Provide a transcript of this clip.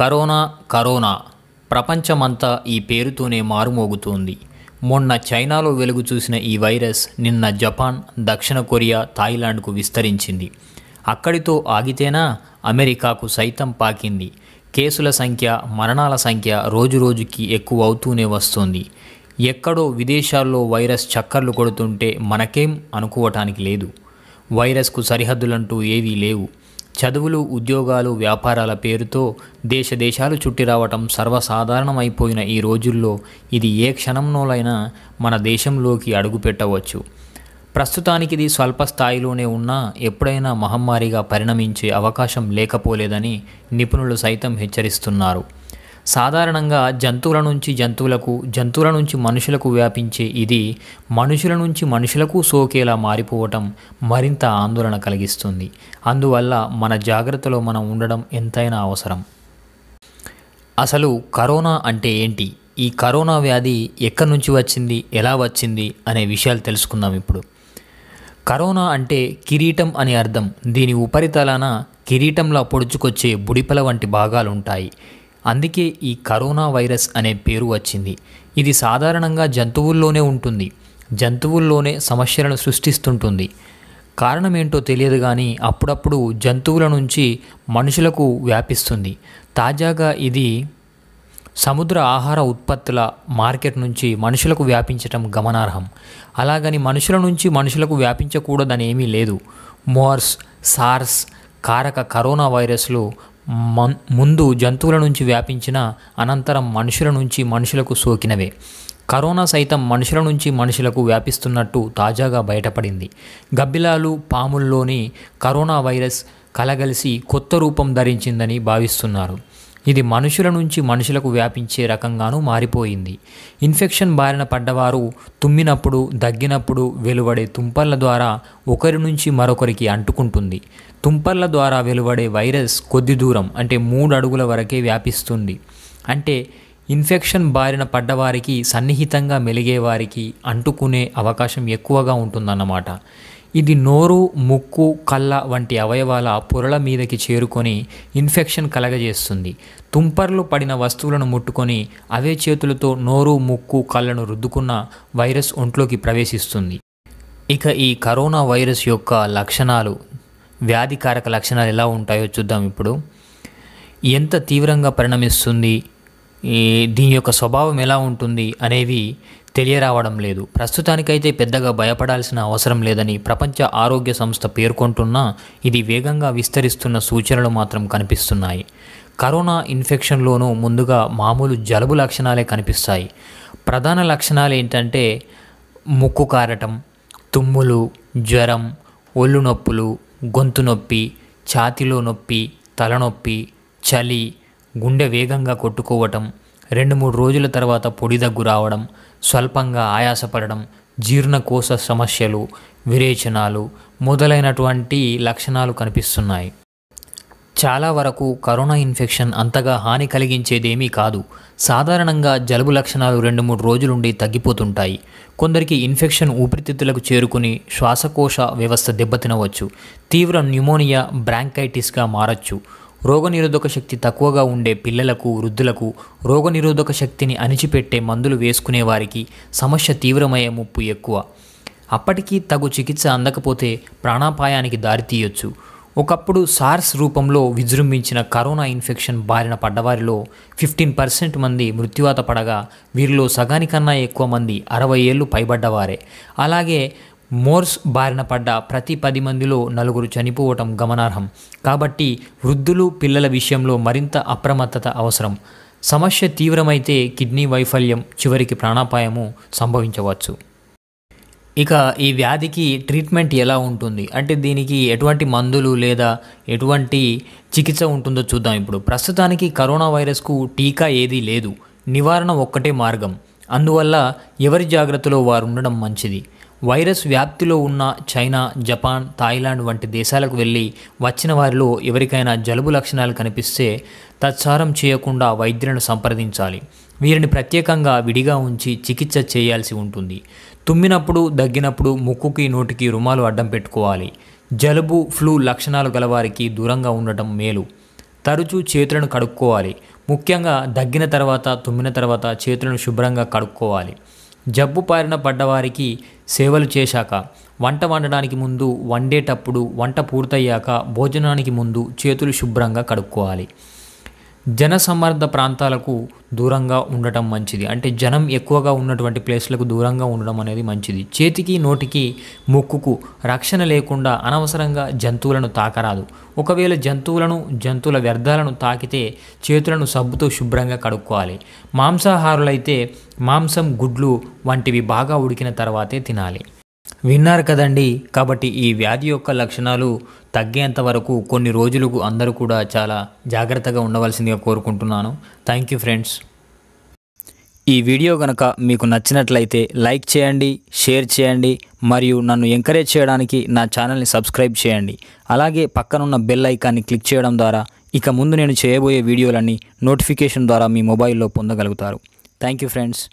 corona corona ప్రపంచమంతా ఈ పేరుతోనే మారుమోగుతోంది మొన్న చైనాలో వెలుగు చూసిన ఈ వైరస్ నిన్న జపాన్ దక్షిణ కొరియా థాయిలాండ్కు విస్తరించింది అక్కడితో ఆగితేనా అమెరికాకు సైతం పాకింది కేసుల సంఖ్య మరణాల సంఖ్య రోజురోజుకి ఎక్కువ అవుతూనే వస్తోంది ఎక్కడో విదేశాల్లో వైరస్ చక్కర్లు కొడుతుంటే మనకేం అనుకోవటానికి లేదు వైరస్కు సరిహద్దులంటూ ఏవీ లేవు చదువులు ఉద్యోగాలు వ్యాపారాల పేరుతో దేశ దేశాలు చుట్టిరావటం సర్వసాధారణమైపోయిన ఈ రోజుల్లో ఇది ఏ క్షణంలోనైనా మన దేశంలోకి అడుగుపెట్టవచ్చు ప్రస్తుతానికి ఇది స్వల్ప స్థాయిలోనే ఉన్నా ఎప్పుడైనా మహమ్మారిగా పరిణమించే అవకాశం లేకపోలేదని నిపుణులు సైతం హెచ్చరిస్తున్నారు సాధారణంగా జంతువుల నుంచి జంతువులకు జంతువుల నుంచి మనుషులకు వ్యాపించే ఇది మనుషుల నుంచి మనుషులకు సోకేలా మారిపోవటం మరింత ఆందోళన కలిగిస్తుంది అందువల్ల మన జాగ్రత్తలో మనం ఉండడం ఎంతైనా అవసరం అసలు కరోనా అంటే ఏంటి ఈ కరోనా వ్యాధి ఎక్కడి నుంచి వచ్చింది ఎలా వచ్చింది అనే విషయాలు తెలుసుకుందాం ఇప్పుడు కరోనా అంటే కిరీటం అని అర్థం దీని ఉపరితలాన కిరీటంలో పొడుచుకొచ్చే బుడిపల వంటి భాగాలు ఉంటాయి అందుకే ఈ కరోనా వైరస్ అనే పేరు వచ్చింది ఇది సాధారణంగా జంతువుల్లోనే ఉంటుంది జంతువుల్లోనే సమస్యలను సృష్టిస్తుంటుంది కారణం ఏంటో తెలియదు కానీ అప్పుడప్పుడు జంతువుల నుంచి మనుషులకు వ్యాపిస్తుంది తాజాగా ఇది సముద్ర ఆహార ఉత్పత్తుల మార్కెట్ నుంచి మనుషులకు వ్యాపించటం గమనార్హం అలాగని మనుషుల నుంచి మనుషులకు వ్యాపించకూడదని ఏమీ లేదు మోర్స్ సార్స్ కారక కరోనా వైరస్లు ముందు జంతువుల నుంచి వ్యాపించిన అనంతరం మనుషుల నుంచి మనుషులకు సోకినవే కరోనా సైతం మనుషుల నుంచి మనుషులకు వ్యాపిస్తున్నట్టు తాజాగా బయటపడింది గబ్బిలాలు పాముల్లోని కరోనా వైరస్ కలగలిసి కొత్త రూపం ధరించిందని భావిస్తున్నారు ఇది మనుషుల నుంచి మనుషులకు వ్యాపించే రకంగానూ మారిపోయింది ఇన్ఫెక్షన్ బారిన పడ్డవారు తుమ్మినప్పుడు దగ్గినప్పుడు వెలువడే తుంపర్ల ద్వారా ఒకరి నుంచి మరొకరికి అంటుకుంటుంది తుంపర్ల ద్వారా వెలువడే వైరస్ కొద్ది దూరం అంటే మూడు అడుగుల వరకే వ్యాపిస్తుంది అంటే ఇన్ఫెక్షన్ బారిన పడ్డవారికి సన్నిహితంగా మెలిగేవారికి అంటుకునే అవకాశం ఎక్కువగా ఉంటుందన్నమాట ఇది నోరు ముక్కు కళ్ళ వంటి అవయవాల పొరల మీదకి చేరుకొని ఇన్ఫెక్షన్ కలగజేస్తుంది తుంపర్లు పడిన వస్తువులను ముట్టుకొని అవే చేతులతో నోరు ముక్కు కళ్ళను రుద్దుకున్న వైరస్ ఒంట్లోకి ప్రవేశిస్తుంది ఇక ఈ కరోనా వైరస్ యొక్క లక్షణాలు వ్యాధికారక లక్షణాలు ఎలా ఉంటాయో చూద్దాం ఇప్పుడు ఎంత తీవ్రంగా పరిణమిస్తుంది ఈ దీని యొక్క స్వభావం ఎలా ఉంటుంది అనేవి తెలియరావడం లేదు ప్రస్తుతానికైతే పెద్దగా భయపడాల్సిన అవసరం లేదని ప్రపంచ ఆరోగ్య సంస్థ పేర్కొంటున్నా ఇది వేగంగా విస్తరిస్తున్న సూచనలు మాత్రం కనిపిస్తున్నాయి కరోనా ఇన్ఫెక్షన్లోనూ ముందుగా మామూలు జలుబు లక్షణాలే కనిపిస్తాయి ప్రధాన లక్షణాలు ఏంటంటే ముక్కు కారటం తుమ్ములు జ్వరం ఒళ్ళు నొప్పులు గొంతు నొప్పి ఛాతిలో నొప్పి తలనొప్పి చలి గుండె వేగంగా కొట్టుకోవటం రెండు మూడు రోజుల తర్వాత పొడి దగ్గు రావడం స్వల్పంగా ఆయాసపడడం జీర్ణకోశ సమస్యలు విరేచనాలు మొదలైనటువంటి లక్షణాలు కనిపిస్తున్నాయి చాలా వరకు కరోనా ఇన్ఫెక్షన్ అంతగా హాని కలిగించేదేమీ కాదు సాధారణంగా జలుబు లక్షణాలు రెండు మూడు రోజులుండి తగ్గిపోతుంటాయి కొందరికి ఇన్ఫెక్షన్ ఊపిరితిత్తులకు చేరుకుని శ్వాసకోశ వ్యవస్థ దెబ్బతినవచ్చు తీవ్ర న్యూమోనియా బ్రాంకైటిస్గా మారచ్చు రోగనిరోధక శక్తి తక్కువగా ఉండే పిల్లలకు వృద్ధులకు రోగనిరోధక శక్తిని అణిచిపెట్టే మందులు వేసుకునే వారికి సమస్య తీవ్రమయ్యే ముప్పు ఎక్కువ అప్పటికీ తగు చికిత్స అందకపోతే ప్రాణాపాయానికి దారితీయొచ్చు ఒకప్పుడు సార్స్ రూపంలో విజృంభించిన కరోనా ఇన్ఫెక్షన్ బారిన పడ్డవారిలో ఫిఫ్టీన్ పర్సెంట్ మంది మృత్యువాత పడగా వీరిలో సగానికన్నా ఎక్కువ మంది అరవై ఏళ్ళు పైబడ్డవారే అలాగే మోర్స్ బారిన పడ్డ ప్రతి పది మందిలో నలుగురు చనిపోవటం గమనార్హం కాబట్టి వృద్ధులు పిల్లల విషయంలో మరింత అప్రమత్తత అవసరం సమస్య తీవ్రమైతే కిడ్నీ వైఫల్యం చివరికి ప్రాణాపాయము సంభవించవచ్చు ఇక ఈ వ్యాధికి ట్రీట్మెంట్ ఎలా ఉంటుంది అంటే దీనికి ఎటువంటి మందులు లేదా ఎటువంటి చికిత్స ఉంటుందో చూద్దాం ఇప్పుడు ప్రస్తుతానికి కరోనా వైరస్కు టీకా ఏదీ లేదు నివారణ ఒక్కటే మార్గం అందువల్ల ఎవరి జాగ్రత్తలో వారు ఉండడం మంచిది వైరస్ వ్యాప్తిలో ఉన్న చైనా జపాన్ థాయిలాండ్ వంటి దేశాలకు వెళ్ళి వచ్చిన వారిలో ఎవరికైనా జలుబు లక్షణాలు కనిపిస్తే తత్సారం చేయకుండా వైద్యులను సంప్రదించాలి వీరిని ప్రత్యేకంగా విడిగా ఉంచి చికిత్స చేయాల్సి ఉంటుంది తుమ్మినప్పుడు దగ్గినప్పుడు ముక్కుకి నోటికి రుమాలు అడ్డం పెట్టుకోవాలి జలుబు ఫ్లూ లక్షణాలు గలవారికి దూరంగా ఉండటం మేలు తరచూ చేతులను కడుక్కోవాలి ముఖ్యంగా దగ్గిన తర్వాత తుమ్మిన తర్వాత చేతులను శుభ్రంగా కడుక్కోవాలి జబ్బు పారిన పడ్డవారికి సేవలు చేశాక వంట వండడానికి ముందు వండేటప్పుడు వంట పూర్తయ్యాక భోజనానికి ముందు చేతులు శుభ్రంగా కడుక్కోవాలి జనసమర్థ ప్రాంతాలకు దూరంగా ఉండటం మంచిది అంటే జనం ఎక్కువగా ఉన్నటువంటి ప్లేస్లకు దూరంగా ఉండడం అనేది మంచిది చేతికి నోటికి ముక్కుకు రక్షణ లేకుండా అనవసరంగా జంతువులను తాకరాదు ఒకవేళ జంతువులను జంతువుల వ్యర్థాలను తాకితే చేతులను సబ్బుతో శుభ్రంగా కడుక్కోవాలి మాంసాహారులైతే మాంసం గుడ్లు వంటివి బాగా ఉడికిన తర్వాతే తినాలి విన్నారు కదండి కాబట్టి ఈ వ్యాధి యొక్క లక్షణాలు తగ్గేంత వరకు కొన్ని రోజులకు అందరూ కూడా చాలా జాగ్రత్తగా ఉండవలసిందిగా కోరుకుంటున్నాను థ్యాంక్ యూ ఫ్రెండ్స్ ఈ వీడియో కనుక మీకు నచ్చినట్లయితే లైక్ చేయండి షేర్ చేయండి మరియు నన్ను ఎంకరేజ్ చేయడానికి నా ఛానల్ని సబ్స్క్రైబ్ చేయండి అలాగే పక్కనున్న బెల్ ఐకాన్ని క్లిక్ చేయడం ద్వారా ఇక ముందు నేను చేయబోయే వీడియోలన్నీ నోటిఫికేషన్ ద్వారా మీ మొబైల్లో పొందగలుగుతారు థ్యాంక్ యూ ఫ్రెండ్స్